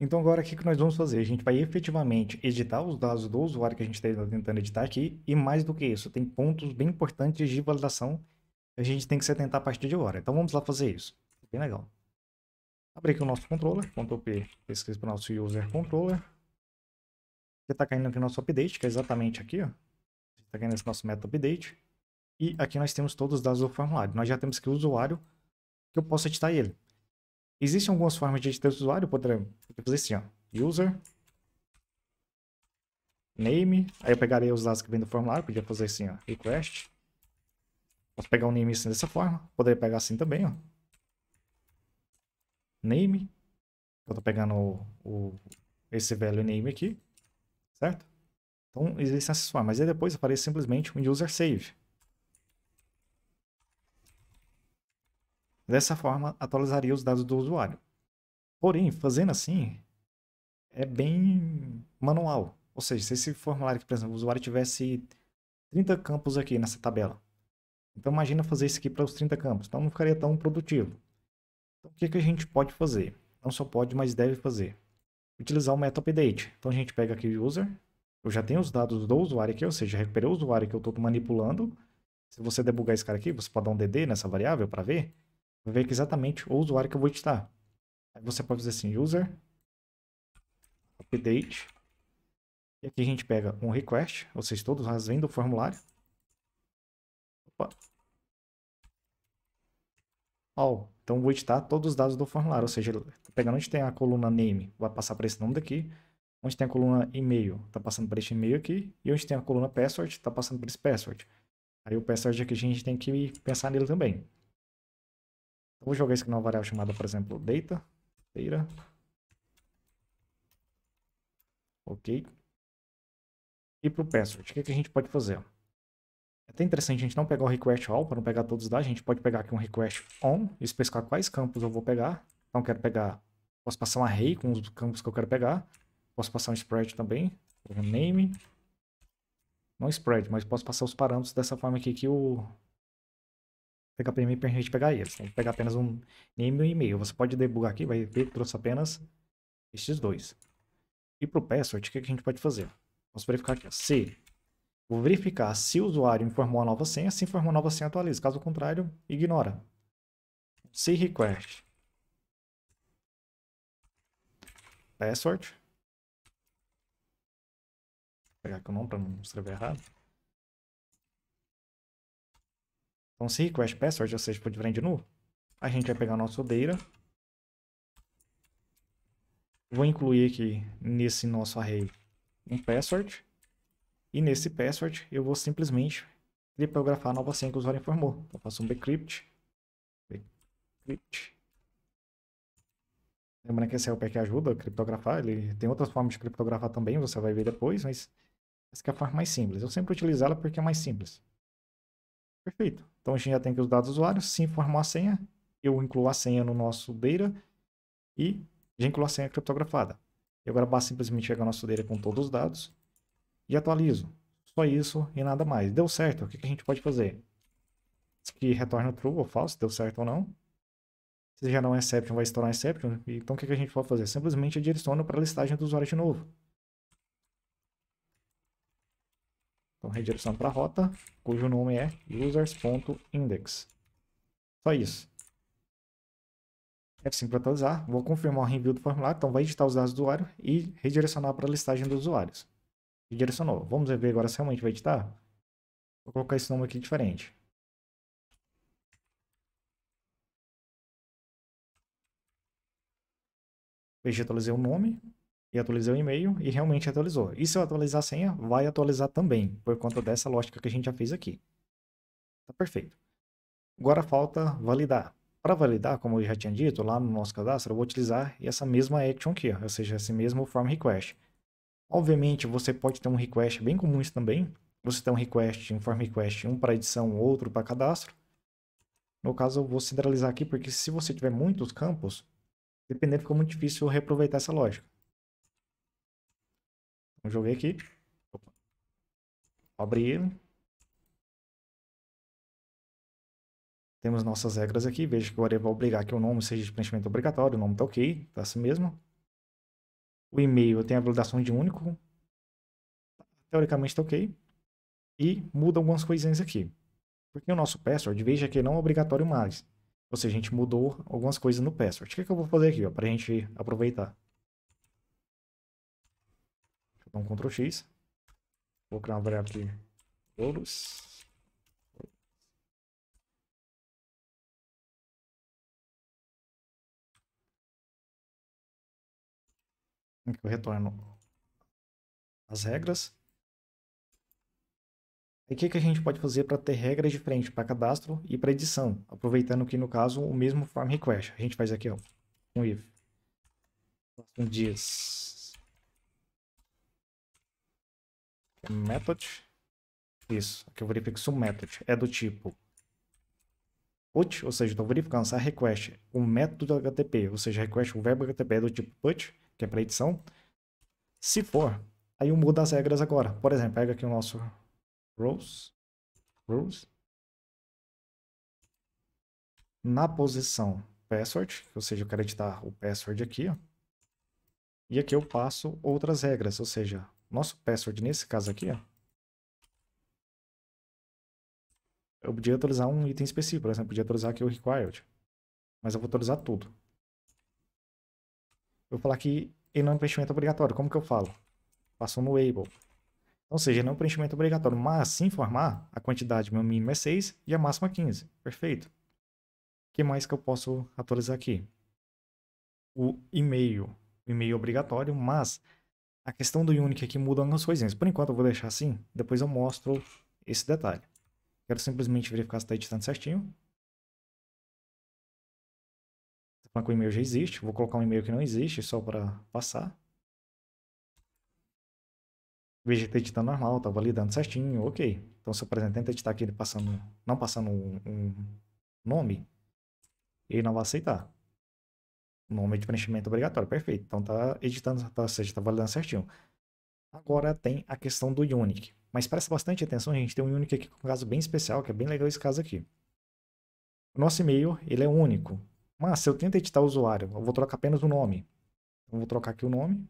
Então agora o que nós vamos fazer? A gente vai efetivamente editar os dados do usuário que a gente está tentando editar aqui e mais do que isso, tem pontos bem importantes de validação que a gente tem que se atentar a partir de agora. Então vamos lá fazer isso, bem legal. Abre aqui o nosso controller, P, pesquisa para o nosso user controller. Já está caindo aqui o nosso update, que é exatamente aqui, ó. Está caindo esse nosso meta update. E aqui nós temos todos os dados do formulário. Nós já temos que o usuário que eu posso editar ele. Existem algumas formas de editar o usuário, poderia fazer assim, ó, user, name, aí eu pegaria os dados que vem do formulário, podia fazer assim, ó, request. Posso pegar o um name assim dessa forma, poderia pegar assim também, ó. Name, eu tô pegando o, o esse velho name aqui, certo? Então, existem essas formas. E depois aparece simplesmente um user save. Dessa forma, atualizaria os dados do usuário. Porém, fazendo assim, é bem manual. Ou seja, se esse formulário, por exemplo, o usuário tivesse 30 campos aqui nessa tabela. Então, imagina fazer isso aqui para os 30 campos. Então, não ficaria tão produtivo. Então, o que, que a gente pode fazer? Não só pode, mas deve fazer. Utilizar o meta update. Então, a gente pega aqui o user. Eu já tenho os dados do usuário aqui, ou seja, recuperei o usuário que eu estou manipulando. Se você debugar esse cara aqui, você pode dar um DD nessa variável para ver. Vai ver exatamente o usuário que eu vou editar. Aí você pode dizer assim, user, update. E aqui a gente pega um request, ou seja, todos vêm do formulário. Opa. Então vou editar todos os dados do formulário, ou seja, pegando onde tem a coluna name, vai passar para esse nome daqui. Onde tem a coluna e-mail, está passando para este e-mail aqui. E onde tem a coluna password, está passando para esse password. Aí o password aqui a gente tem que pensar nele também. Então, vou jogar isso aqui numa variável chamada, por exemplo, data, data. Ok. E para o password, o que, que a gente pode fazer? É até interessante a gente não pegar o request all, para não pegar todos da, a gente pode pegar aqui um request on, e especificar quais campos eu vou pegar. Então, quero pegar, posso passar um array com os campos que eu quero pegar, posso passar um spread também, name, não spread, mas posso passar os parâmetros dessa forma aqui que o, para mim a gente pegar eles. Tem que pegar apenas um name e um e-mail. Você pode debugar aqui, vai ver que trouxe apenas estes dois. E para o password, o que, que a gente pode fazer? Posso verificar aqui, Se Vou verificar se o usuário informou a nova senha. Se informou a nova senha, atualiza. Caso contrário, ignora. Se request. Password. Vou pegar aqui o nome para não escrever errado. Então, se request password, ou seja, for de novo. a gente vai pegar o nosso data. Vou incluir aqui nesse nosso array um password. E nesse password eu vou simplesmente criptografar a nova senha que o usuário informou. Então, faço um bcrypt. Decrypt. Lembrando que esse é o que ajuda a criptografar. Ele tem outras formas de criptografar também, você vai ver depois, mas essa é a forma mais simples. Eu sempre utilizo ela porque é mais simples. Perfeito. Então a gente já tem aqui os dados do usuário. Se informou a senha, eu incluo a senha no nosso data e já incluo a senha criptografada. E agora basta simplesmente chegar no nosso data com todos os dados e atualizo. Só isso e nada mais. Deu certo, o que a gente pode fazer? Diz que retorna true ou falso, deu certo ou não. Se já não é exception, vai estourar exception. Então o que a gente pode fazer? Simplesmente direciona para a listagem do usuário de novo. Então, redireciono para a rota, cujo nome é users.index. Só isso. F5 para atualizar. Vou confirmar o review do formulário. Então, vai editar os dados do usuário e redirecionar para a listagem dos usuários. Redirecionou. Vamos ver agora se realmente vai editar? Vou colocar esse nome aqui diferente. Vegetalizei o nome e atualizei o e-mail e realmente atualizou. E se eu atualizar a senha, vai atualizar também, por conta dessa lógica que a gente já fez aqui. Tá perfeito. Agora falta validar. Para validar, como eu já tinha dito, lá no nosso cadastro, eu vou utilizar essa mesma action aqui, ó, ou seja, esse mesmo form request. Obviamente, você pode ter um request bem comum isso também. Você tem um request, um form request, um para edição, outro para cadastro. No caso, eu vou centralizar aqui, porque se você tiver muitos campos, dependendo, fica muito difícil reaproveitar essa lógica. Vamos jogar aqui. Opa. Abri ele. Temos nossas regras aqui. Veja que agora eu vai obrigar que o nome seja de preenchimento obrigatório. O nome está ok, está assim mesmo. O e-mail tem a validação de único. Teoricamente está ok. E muda algumas coisinhas aqui. Porque o nosso password, veja que não é obrigatório mais. Ou seja, a gente mudou algumas coisas no password. O que, é que eu vou fazer aqui para a gente aproveitar? Então, Ctrl X. Vou criar uma variável de todos Aqui eu retorno as regras. E o que, que a gente pode fazer para ter regras diferentes para cadastro e para edição? Aproveitando que, no caso, o mesmo form request. A gente faz aqui, ó, um if. Um dias Method. Isso, aqui eu verifico se o method é do tipo put, ou seja, estou verificando se a request, o método HTTP, ou seja, request, o verbo HTTP é do tipo put, que é para edição. Se for, aí eu mudo as regras agora. Por exemplo, pega aqui o nosso rows, rows, na posição password, ou seja, eu quero editar o password aqui, ó. E aqui eu passo outras regras, ou seja, nosso password nesse caso aqui, ó, eu podia atualizar um item específico, por exemplo, eu podia atualizar aqui o required, mas eu vou atualizar tudo. Eu vou falar que ele não é um preenchimento obrigatório, como que eu falo? Passou no able. Ou seja, não é um preenchimento obrigatório, mas se informar, a quantidade meu mínimo é 6 e a máxima é 15. Perfeito. O que mais que eu posso atualizar aqui? O e-mail. O e-mail é obrigatório, mas a questão do Unity aqui muda algumas coisinhas. Por enquanto eu vou deixar assim, depois eu mostro esse detalhe. Quero simplesmente verificar se está editando certinho. Tá o e-mail já existe, vou colocar um e-mail que não existe só para passar. Veja que está editando normal, está validando certinho, ok. Então se eu, por tenta editar aqui passando, não passando um, um nome, ele não vai aceitar. Nome de preenchimento obrigatório, perfeito. Então tá editando, tá, ou seja, tá validando certinho. Agora tem a questão do Unique. Mas presta bastante atenção, gente, tem um Unique aqui com um caso bem especial, que é bem legal esse caso aqui. O nosso e-mail, ele é único. Mas se eu tento editar o usuário, eu vou trocar apenas o nome. Então vou trocar aqui o nome. O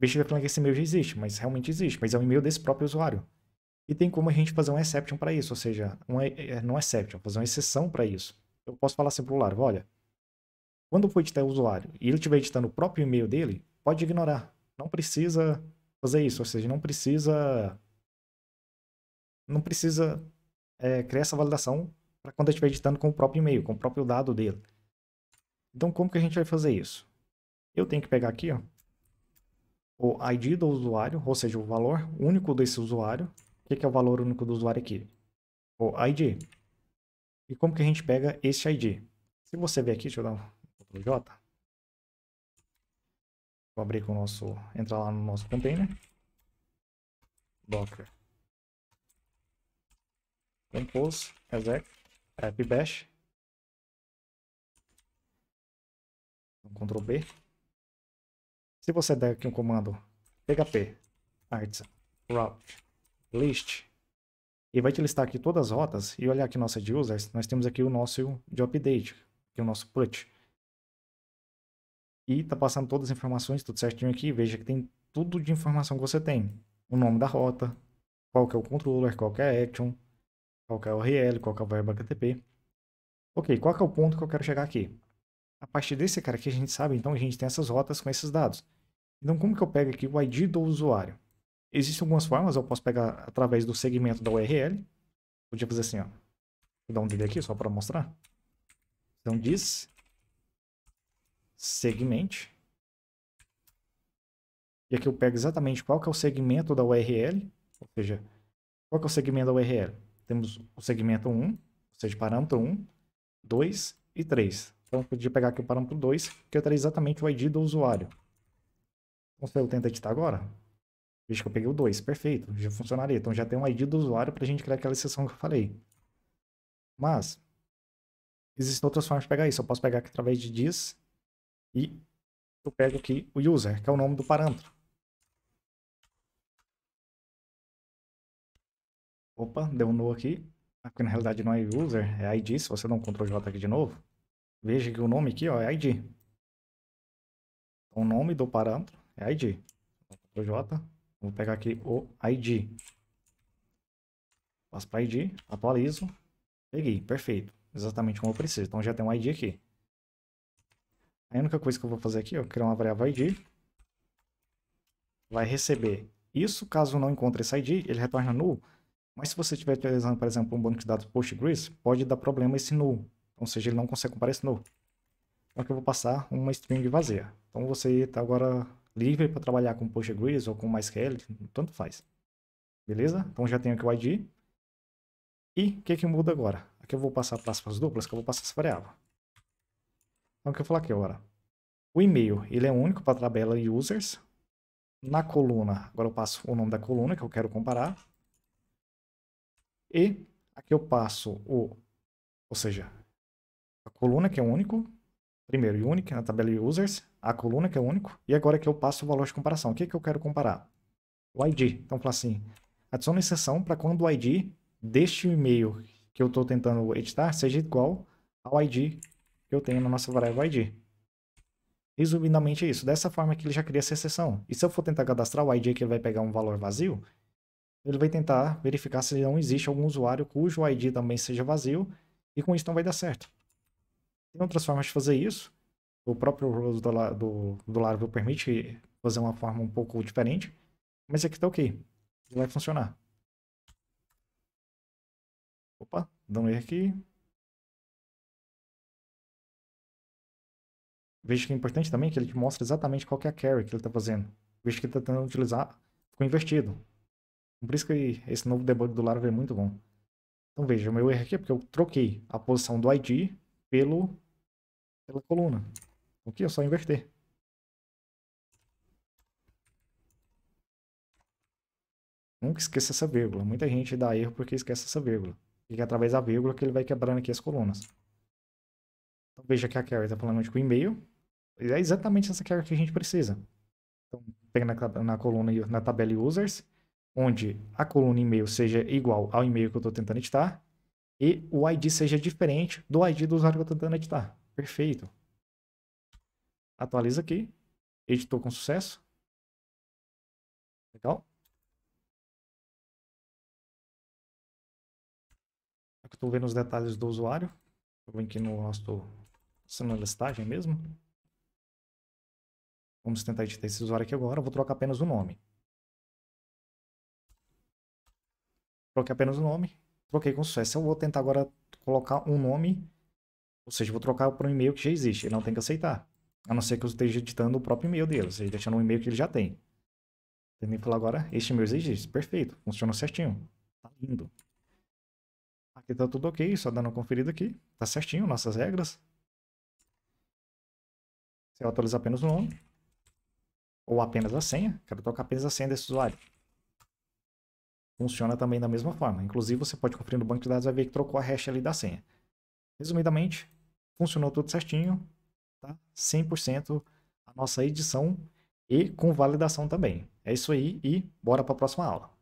bicho vai tá falando que esse e-mail já existe, mas realmente existe. Mas é um e-mail desse próprio usuário. E tem como a gente fazer um exception para isso, ou seja, uma, é, é, não exception, fazer uma exceção para isso. Eu posso falar assim para o usuário, olha, quando for editar o usuário e ele estiver editando o próprio e-mail dele, pode ignorar. Não precisa fazer isso, ou seja, não precisa não precisa é, criar essa validação para quando ele estiver editando com o próprio e-mail, com o próprio dado dele. Então, como que a gente vai fazer isso? Eu tenho que pegar aqui ó, o ID do usuário, ou seja, o valor único desse usuário. O que, que é o valor único do usuário aqui? O ID. E como que a gente pega esse ID? Se você ver aqui, deixa eu dar um. Ctrl J. Vou abrir com o nosso. Entrar lá no nosso container. Docker. Compose, exec, app bash. Então, Ctrl B. Se você der aqui um comando php arts route list e vai te listar aqui todas as rotas e olhar aqui nossa de users, nós temos aqui o nosso de update, que é o nosso put e tá passando todas as informações, tudo certinho aqui. Veja que tem tudo de informação que você tem. O nome da rota, qual que é o controller, qual que é a action, qual que é a URL, qual que é o verbo HTTP. Ok, qual que é o ponto que eu quero chegar aqui? A partir desse cara aqui a gente sabe, então a gente tem essas rotas com esses dados. Então como que eu pego aqui o ID do usuário? Existem algumas formas, eu posso pegar através do segmento da URL. Podia fazer assim, ó. Vou dar um dele aqui só para mostrar. Então diz segment. E aqui eu pego exatamente qual que é o segmento da URL, ou seja, qual que é o segmento da URL? Temos o segmento 1, ou seja, parâmetro 1, 2 e 3. Então eu podia pegar aqui o parâmetro 2, que eu terei exatamente o ID do usuário. Então se eu tento editar agora, veja que eu peguei o 2, perfeito, já funcionaria. Então já tem um ID do usuário para a gente criar aquela exceção que eu falei. Mas, existem outras formas de pegar isso. Eu posso pegar aqui através de dis e eu pego aqui o user, que é o nome do parâmetro. Opa, deu um no aqui. na realidade não é user, é ID. Se você dá um Ctrl J aqui de novo, veja que o nome aqui ó, é ID. Então, o nome do parâmetro é ID. Ctrl J, vou pegar aqui o ID. Passo para ID, atualizo. Peguei, perfeito. Exatamente como eu preciso. Então já tem um ID aqui. A única coisa que eu vou fazer aqui, eu criar uma variável id. Vai receber isso, caso não encontre esse id, ele retorna null. Mas se você estiver utilizando, por exemplo, um banco de dados Postgres, pode dar problema esse null. Ou seja, ele não consegue comparar esse null. Então aqui eu vou passar uma string vazia. Então você está agora livre para trabalhar com Postgres ou com MySQL, tanto faz. Beleza? Então já tenho aqui o id. E o que, que muda agora? Aqui eu vou passar para aspas duplas, que eu vou passar essa variável. Então, o que eu vou falar aqui agora? O e-mail, ele é único para a tabela users. Na coluna, agora eu passo o nome da coluna que eu quero comparar. E aqui eu passo o, ou seja, a coluna que é único, primeiro unique na tabela users, a coluna que é único, e agora que eu passo o valor de comparação. O que, é que eu quero comparar? O ID. Então, falar assim, adiciona exceção para quando o ID deste e-mail que eu estou tentando editar seja igual ao ID que eu tenho na nossa variável id. Resumidamente é isso. Dessa forma que ele já cria essa exceção. E se eu for tentar cadastrar o ID que ele vai pegar um valor vazio, ele vai tentar verificar se não existe algum usuário cujo ID também seja vazio, e com isso não vai dar certo. Tem outras formas de fazer isso. O próprio Rose do, do, do Laravel permite fazer uma forma um pouco diferente, mas aqui tá ok. Ele vai funcionar. Opa, dando um erro aqui. Veja que é importante também que ele te mostra exatamente qual é a carry que ele está fazendo. Veja que ele está tentando utilizar, ficou invertido. Por isso que esse novo debug do Laravel é muito bom. Então veja, o meu erro aqui é porque eu troquei a posição do ID pelo, pela coluna. O que é só inverter. Nunca esqueça essa vírgula. Muita gente dá erro porque esquece essa vírgula. E é através da vírgula que ele vai quebrando aqui as colunas. Então veja que a carry está provavelmente com e-mail. E é exatamente essa carry que a gente precisa. Então pega na, na coluna, na tabela users, onde a coluna e-mail seja igual ao e-mail que eu estou tentando editar e o ID seja diferente do ID do usuário que eu estou tentando editar. Perfeito. Atualiza aqui. Editou com sucesso. Legal. Estou vendo os detalhes do usuário. Eu venho aqui no nosso isso na é listagem mesmo? Vamos tentar editar esse usuário aqui agora. Eu vou trocar apenas o nome. Troquei apenas o nome. Troquei com sucesso. Eu vou tentar agora colocar um nome. Ou seja, vou trocar para um e-mail que já existe. Ele não tem que aceitar. A não ser que eu esteja editando o próprio e-mail dele. Ou seja, deixando um e-mail que ele já tem. Tentei falar agora, este e-mail já existe. Perfeito. Funcionou certinho. Tá lindo. Aqui tá tudo ok. Só dando uma conferida aqui. Tá certinho nossas regras. Você atualiza apenas o nome. Ou apenas a senha. Quero trocar apenas a senha desse usuário. Funciona também da mesma forma. Inclusive, você pode conferir no banco de dados e ver que trocou a hash ali da senha. Resumidamente, funcionou tudo certinho. Tá? 100% a nossa edição e com validação também. É isso aí e bora para a próxima aula.